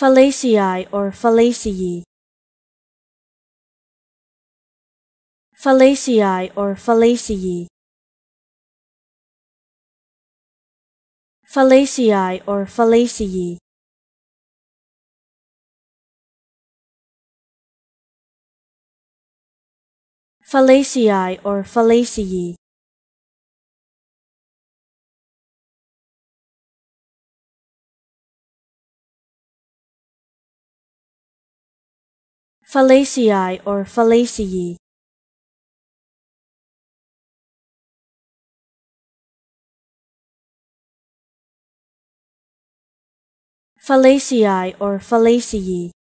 fallaciae or fallaciae, fallaciae or fallaciae, fallaciae or fallaciae. fallaciae or fallaciae. fallaciae or fallaciae. Fallaciae or fallaciae.